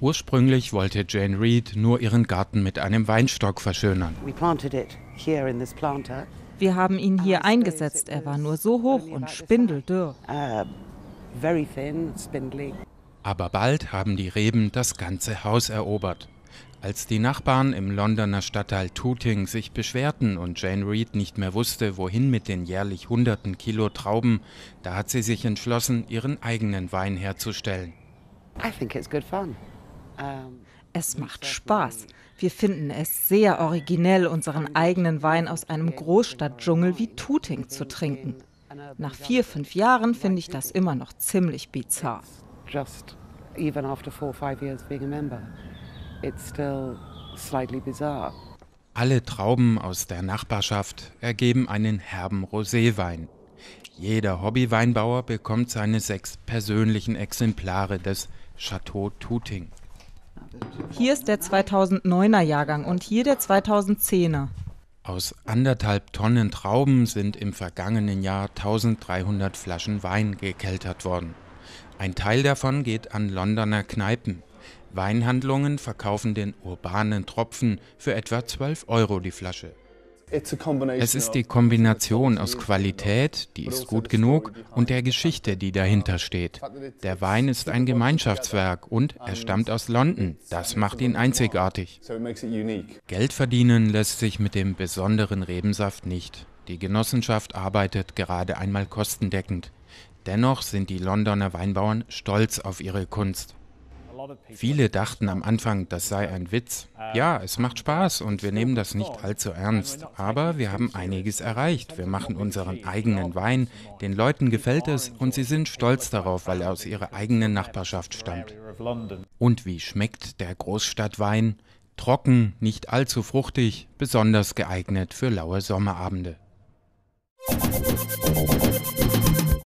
Ursprünglich wollte Jane Reed nur ihren Garten mit einem Weinstock verschönern. Wir haben ihn hier eingesetzt. Er war nur so hoch und spindeldürr. Uh, Aber bald haben die Reben das ganze Haus erobert. Als die Nachbarn im Londoner Stadtteil Tooting sich beschwerten und Jane Reed nicht mehr wusste, wohin mit den jährlich hunderten Kilo Trauben, da hat sie sich entschlossen, ihren eigenen Wein herzustellen. I think it's good fun. Ähm, es macht Spaß. Wir finden es sehr originell, unseren eigenen Wein aus einem Großstadtdschungel wie genau Tuting zu trinken. Nach vier, fünf Jahren finde ich das immer noch ziemlich bizarr. Alle Trauben aus der Nachbarschaft ergeben einen herben Roséwein. Jeder Hobbyweinbauer bekommt seine sechs persönlichen Exemplare des Chateau Tuting. Hier ist der 2009er Jahrgang und hier der 2010er. Aus anderthalb Tonnen Trauben sind im vergangenen Jahr 1300 Flaschen Wein gekeltert worden. Ein Teil davon geht an Londoner Kneipen. Weinhandlungen verkaufen den urbanen Tropfen für etwa 12 Euro die Flasche. Es ist die Kombination aus Qualität, die ist also gut genug, und der Geschichte, die dahinter steht. Der Wein ist ein Gemeinschaftswerk und er stammt aus London. Das macht ihn einzigartig. Geld verdienen lässt sich mit dem besonderen Rebensaft nicht. Die Genossenschaft arbeitet gerade einmal kostendeckend. Dennoch sind die Londoner Weinbauern stolz auf ihre Kunst. Viele dachten am Anfang, das sei ein Witz. Ja, es macht Spaß und wir nehmen das nicht allzu ernst. Aber wir haben einiges erreicht. Wir machen unseren eigenen Wein, den Leuten gefällt es und sie sind stolz darauf, weil er aus ihrer eigenen Nachbarschaft stammt. Und wie schmeckt der Großstadtwein? Trocken, nicht allzu fruchtig, besonders geeignet für laue Sommerabende.